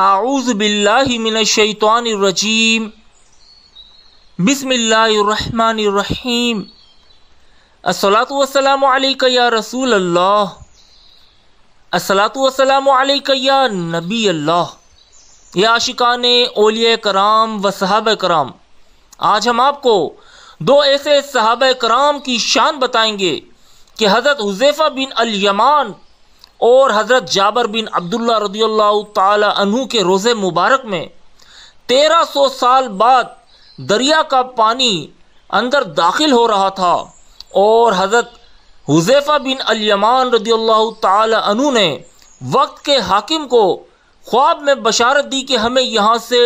आऊज़ बिल्लाशैतरजीम बसमीम असलातम या रसूल अल्लाह असलातम या नबी अल्लाह या आशिकान ओलिया कराम व सहाब कराम आज हम आपको दो ऐसे सहाब कराम की शान बताएंगे कि हज़रत हुजैफ़ा बिन अलयमान और हज़रत जाबर बिन अब्दुल्ला रदी तु के रोज़े मुबारक में तेरह सौ साल बाद दरिया का पानी अंदर दाखिल हो रहा था और हज़रत हुजैफा बिन अलमान रदी तु ने वक्त के हाकिम को ख्वाब में बशारत दी कि हमें यहाँ से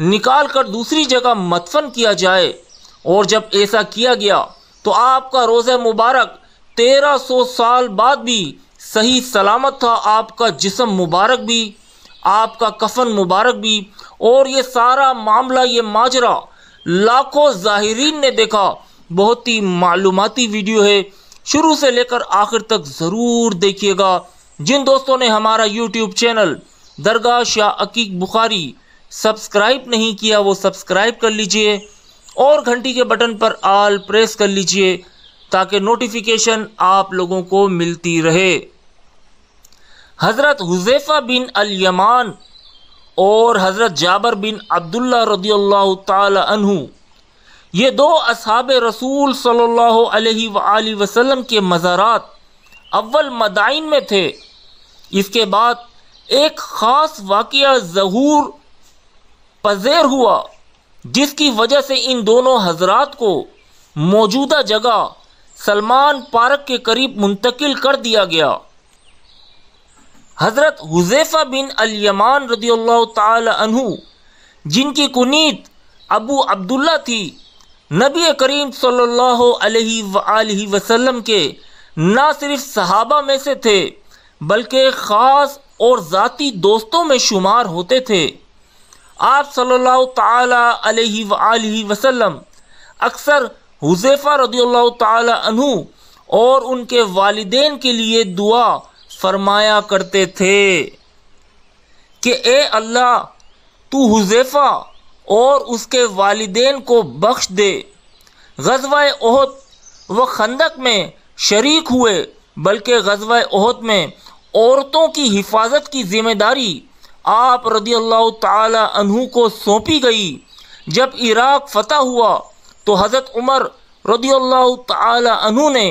निकाल कर दूसरी जगह मतफन किया जाए और जब ऐसा किया गया तो आपका रोज़ मुबारक तेरह सौ साल बाद भी सही सलामत था आपका जिसम मुबारक भी आपका कफन मुबारक भी और ये सारा मामला ये माजरा लाखों ज़ाहरीन ने देखा बहुत ही मालूमती वीडियो है शुरू से लेकर आखिर तक ज़रूर देखिएगा जिन दोस्तों ने हमारा YouTube channel Dargah Shah Akeek Bukhari subscribe नहीं किया वो सब्सक्राइब कर लीजिए और घंटी के बटन पर आल प्रेस कर लीजिए ताकि नोटिफिकेशन आप लोगों को मिलती रहे हज़रत हुजैफ़ा बिन अलयमान और हज़रत जाबर बिन अब्दुल्ला रदी अल्लाह तहु ये दो असहाब रसूल सल्लल्लाहु अलैहि वसल्लम के मज़ारात अव्वल मदाइन में थे इसके बाद एक ख़ास वाक़ जहूर पजेर हुआ जिसकी वजह से इन दोनों हजरात को मौजूदा जगह सलमान पार्क के करीब मुंतकिल कर दिया गया हज़रत हुजैफा बिन अलयमान रदी तहु जिनकी कुनीत अबू अब्दुल्ला थी नबी करीम सल्लल्लाहु अलैहि वसल्लम के ना सिर्फ सहाबा में से थे बल्कि ख़ास और ज़ाती दोस्तों में शुमार होते थे आप सल्लल्लाहु अलैहि वसल्लम अक्सर हुजैफा रदील्ला तु और उनके वालदेन के लिए दुआ फरमाया करते थे कि ए अल्लाह तू हुजैफा और उसके वालदेन को बख्श दे गजवा ओहद व खंदक में शरीक हुए बल्कि गजवा ओहद में औरतों की हिफाजत की जिम्मेदारी आप रदी अल्लाह तु को सौंपी गई जब इराक फतह हुआ तो हज़रत उमर रदी अल्लाह तु ने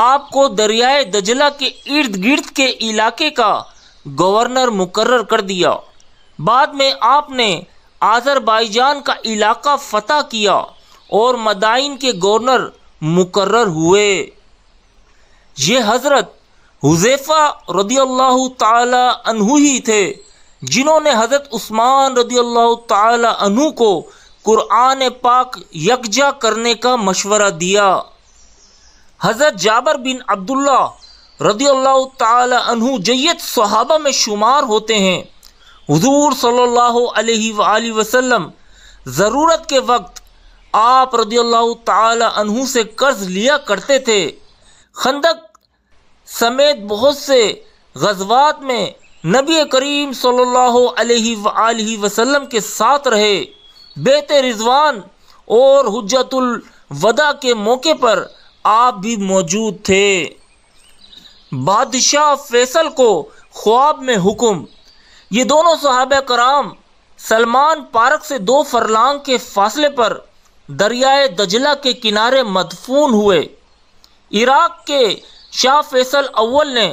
आपको दरियाए दजला के इर्द गिर्द के इलाके का गवर्नर मुकर्र कर दिया बाद में आपने आज़रबाईजान का इलाका फतह किया और मदाइन के गवर्नर मुकर हुए ये हज़रत हुजैफा रदी अल्लाह तु ही थे जिन्होंने हज़रत उस्मान रदी अल्लाह तु को कुरान पाक यकजा करने का मशवरा दिया हज़रत जाबर बिन अब्दुल्ला रदी अल्लाह तहु जैत सहाबा में शुमार होते हैं हजूर सल्ला वसम ज़रूरत के वक्त आप रदी अल्लाह तहु से कर्ज़ लिया करते थे खंदक समेत बहुत से गजबात में नबी करीम सल्ला वसलम के साथ रहे बेत रिजवान और हजतुल वदा के मौके पर आप भी मौजूद थे बादशाह फैसल को ख्वाब में हुक्म ये दोनों साहब कराम सलमान पार्क से दो फरलांग के फासले पर दरियाए दजला के किनारे मदफून हुए इराक के शाह फैसल अव्वल ने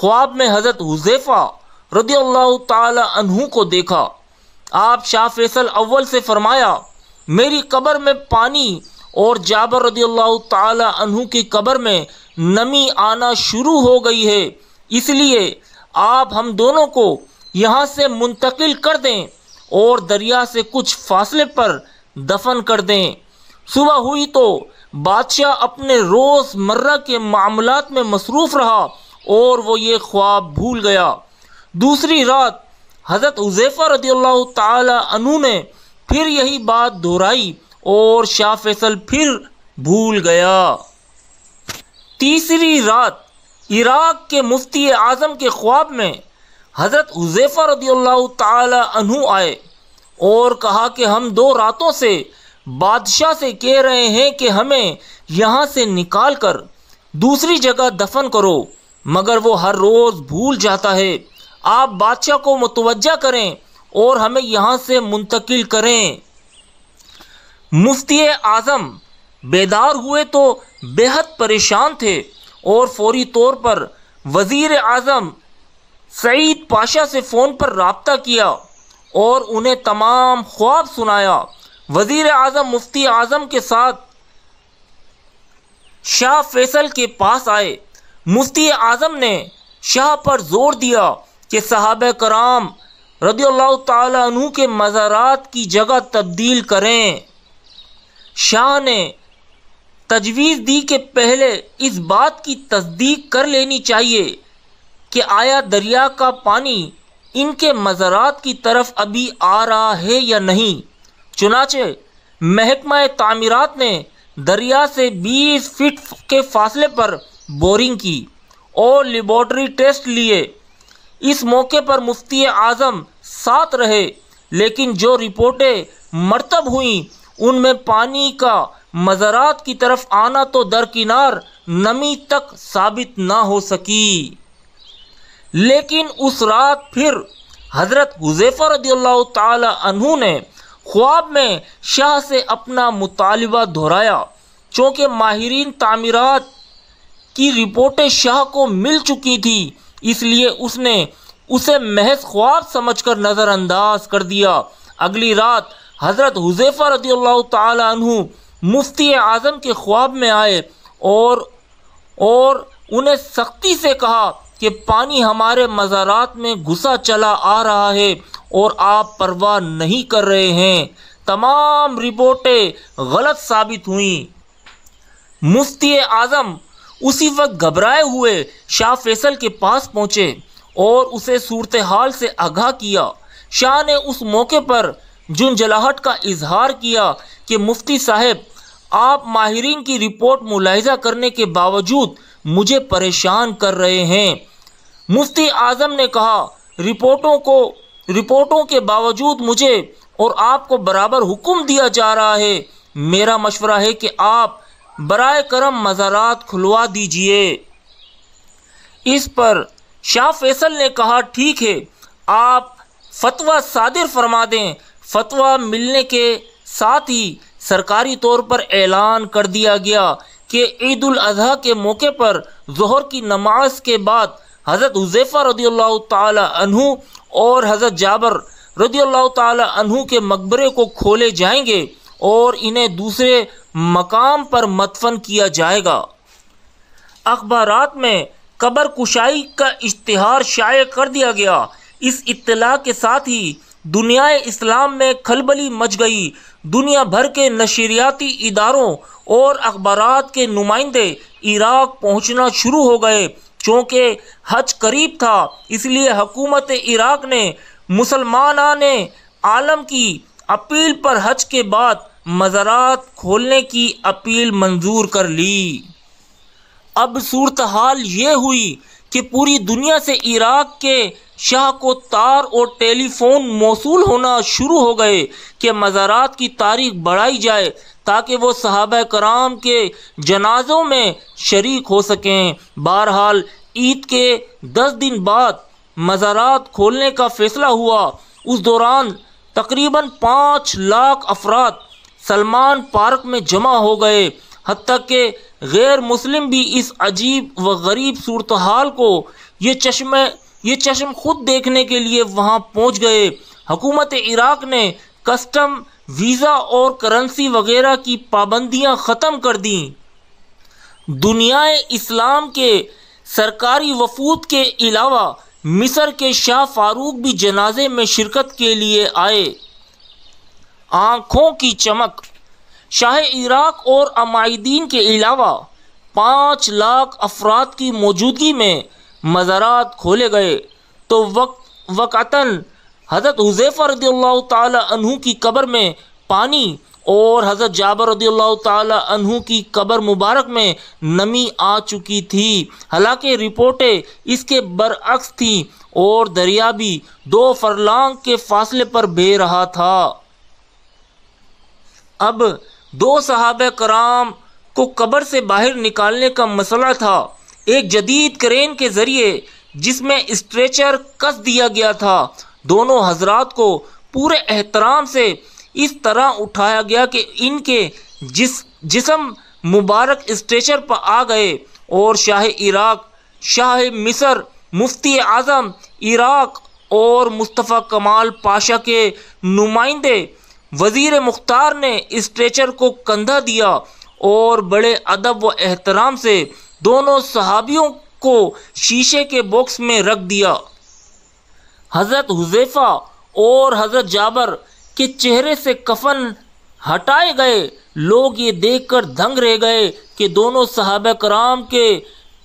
ख्वाब में हज़रत हुजैफ़ा रदी अल्लाह तहु को देखा आप शाह फैसल अव्वल से फरमाया मेरी कब्र में पानी और जाबर रदी अल्लाह तहु की कब्र में नमी आना शुरू हो गई है इसलिए आप हम दोनों को यहाँ से मुंतकिल कर दें और दरिया से कुछ फासले पर दफन कर दें सुबह हुई तो बादशाह अपने रोज़मर्रा के मामला में मसरूफ़ रहा और वो ये ख्वाब भूल गया दूसरी रात हज़रत उज़ैफ़ा रदी तु ने फिर यही बात दोहराई और शाह फैसल फिर भूल गया तीसरी रात इराक के मुफ्ती आज़म के ख्वाब में हज़रत उज़ैफ़ा रदी तु आए और कहा कि हम दो रातों से बादशाह से कह रहे हैं कि हमें यहाँ से निकाल कर दूसरी जगह दफन करो मगर वो हर रोज़ भूल जाता है आप बादशाह को मतवजा करें और हमें यहाँ से मुंतकिल करें मुफ्ती आज़म बेदार हुए तो बेहद परेशान थे और फौरी तौर पर वज़ीर आज़म सईद पाशा से फ़ोन पर रबता किया और उन्हें तमाम ख्वाब सुनाया वज़ीर अजम मुफ्ती आज़म के साथ शाह फैसल के पास आए मुफ्ती आज़म ने शाह पर जोर दिया कि साहब कराम रदी अल्लाह तु के मज़ारात की जगह तब्दील करें शाह ने तजवीज़ दी कि पहले इस बात की तस्दीक कर लेनी चाहिए कि आया दरिया का पानी इनके मजारत की तरफ अभी आ रहा है या नहीं चुनाचे महकमा तमीरत ने दरिया से बीस फिट के फासले पर बोरिंग की और लेबॉर्टरी टेस्ट लिए इस मौके पर मुफ्ती आज़म साथ रहे लेकिन जो रिपोर्टें मरतब हुई उनमें पानी का मज़रात की तरफ आना तो दरकिनार नमी तक साबित ना हो सकी लेकिन उस रात फिर हज़रत हुजैफर तहु ने ख्वाब में शाह से अपना मुतालबा दोहराया चूँकि माहरीन तमीरत की रिपोर्टें शाह को मिल चुकी थी इसलिए उसने उसे महज ख्वाब समझ कर नज़रअंदाज कर दिया अगली रात हज़रत हुजैफा रदी अल्लाह मुफ्ती आज़म के ख्वाब में आए और और उन्हें सख्ती से कहा कि पानी हमारे मज़ारात में घुसा चला आ रहा है और आप परवाह नहीं कर रहे हैं तमाम रिपोर्टें गलत साबित हुई मुफ्ती आज़म उसी वक्त घबराए हुए शाह फैसल के पास पहुँचे और उसे सूरत हाल से आगाह किया शाह ने उस मौके पर जुंजलाहट का इजहार किया कि मुफ्ती साहब आप माहरीन की रिपोर्ट मुलायजा करने के बावजूद मुझे परेशान कर रहे हैं मुफ्ती आज़म ने कहा रिपोर्टों को रिपोर्टों के बावजूद मुझे और आपको बराबर हुक्म दिया जा रहा है मेरा मशवरा है कि आप बर करम मज़ारात खुलवा दीजिए इस पर शाह फैसल ने कहा ठीक है आप फतवा सादिर फरमा दें फतवा मिलने के साथ ही सरकारी तौर पर ऐलान कर दिया गया कि ईद अजहा के मौके पर जहर की नमाज के बाद हज़रत हुजैफ़ा रदी अल्लाह तहु और हज़रत जाबर रदी अल्लाह तहु के मकबरे को खोले जाएंगे और इन्हें दूसरे मकाम पर मतफन किया जाएगा अखबार में कबर कुशाई का इश्तहार शाये कर दिया गया इस इतला के साथ ही दुनिया इस्लाम में खलबली मच गई दुनिया भर के नशरियाती इदारों और अखबार के नुमाइंदे इराक पहुंचना शुरू हो गए चूँकि हज करीब था इसलिए हकूमत इराक ने मुसलमान ने आलम की अपील पर हज के बाद मज़ारात खोलने की अपील मंजूर कर ली अब सूरत हाल ये हुई कि पूरी दुनिया से इराक के शाह को तार और टेलीफोन मौसू होना शुरू हो गए कि मज़ारात की तारीख बढ़ाई जाए ताकि वो सहाब कराम के जनाजों में शरीक हो सकें बहरहाल ईद के दस दिन बाद मज़ारात खोलने का फैसला हुआ उस दौरान तकरीबन पाँच लाख अफराद सलमान पार्क में जमा हो गए हती के गैर मुस्लिम भी इस अजीब व गरीब सूरत हाल को ये चश्मे ये चश्म खुद देखने के लिए वहाँ पहुँच गए हुकूमत इराक़ ने कस्टम वीज़ा और करेंसी वगैरह की पाबंदियाँ ख़त्म कर दी दुनिया इस्लाम के सरकारी वफूद के अलावा मिस्र के शाह फारूक भी जनाजे में शिरकत के लिए आए आंखों की चमक शाह इराक और अमायदीन के अलावा पाँच लाख अफराद की मौजूदगी में मज़ारात खोले गए तो वक्त वक़ता हज़रत हुजैफ़ा रदी तु की कब्र में पानी और हज़रत जाबर रदी तु की कब्र मुबारक में नमी आ चुकी थी हालांकि रिपोर्टें इसके बरअक्स थी और दरिया भी दो फरलांग के फासले पर बह रहा था अब दो सहाब कराम को कब्र से बाहर निकालने का मसला था एक जदीद क्रेन के ज़रिए जिसमें स्ट्रेचर कस दिया गया था दोनों हजरात को पूरे एहतराम से इस तरह उठाया गया कि इनके जिस जिसम मुबारक स्ट्रेचर पर आ गए और शाह इराक शाह मिसर मुफ्ती आज़म इराक और मुस्तफ़ा कमाल पाशा के नुमाइंदे वज़ीर मुख्तार ने इस स्ट्रेचर को कंधा दिया और बड़े अदब व एहतराम से दोनों सहाबियों को शीशे के बॉक्स में रख दिया हज़रत हुजैफा और हज़रत जाबर के चेहरे से कफन हटाए गए लोग ये देखकर दंग रह गए कि दोनों सहाब कराम के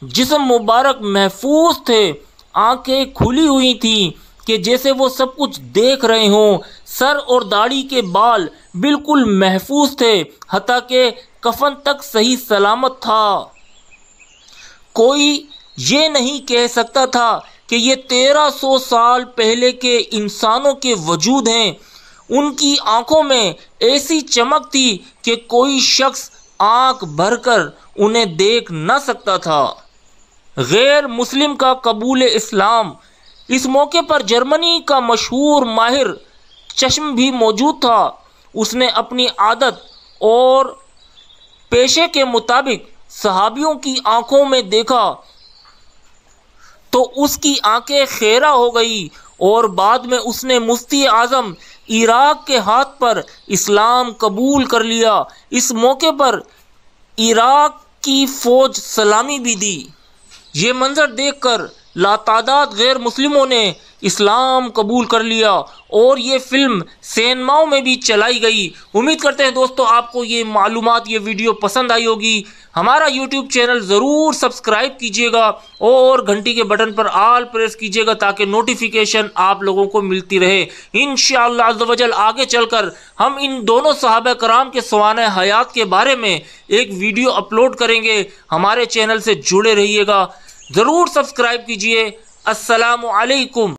जिसम मुबारक महफूज थे आंखें खुली हुई थीं कि जैसे वो सब कुछ देख रहे हों सर और दाढ़ी के बाल बिल्कुल महफूज थे हता के कफन तक सही सलामत था कोई ये नहीं कह सकता था कि ये तेरह सौ साल पहले के इंसानों के वजूद हैं उनकी आंखों में ऐसी चमक थी कि कोई शख्स आंख भरकर उन्हें देख न सकता था गैर मुस्लिम का कबूल इस्लाम इस मौके पर जर्मनी का मशहूर माहिर चश्म भी मौजूद था उसने अपनी आदत और पेशे के मुताबिक सहाबियों की आंखों में देखा तो उसकी आंखें खेरा हो गई और बाद में उसने मुफ्ती आज़म इराक के हाथ पर इस्लाम कबूल कर लिया इस मौके पर इराक की फ़ौज सलामी भी दी ये मंज़र देखकर लातादाद गैर मुस्लिमों ने इस्लाम कबूल कर लिया और ये फ़िल्म सैनमाओं में भी चलाई गई उम्मीद करते हैं दोस्तों आपको ये मालूम ये वीडियो पसंद आई होगी हमारा यूट्यूब चैनल ज़रूर सब्सक्राइब कीजिएगा और घंटी के बटन पर आल प्रेस कीजिएगा ताकि नोटिफिकेशन आप लोगों को मिलती रहे इन शजल आगे चलकर हम इन दोनों साहब कराम के सवान हयात के बारे में एक वीडियो अपलोड करेंगे हमारे चैनल से जुड़े रहिएगा ज़रूर सब्सक्राइब कीजिए असलकुम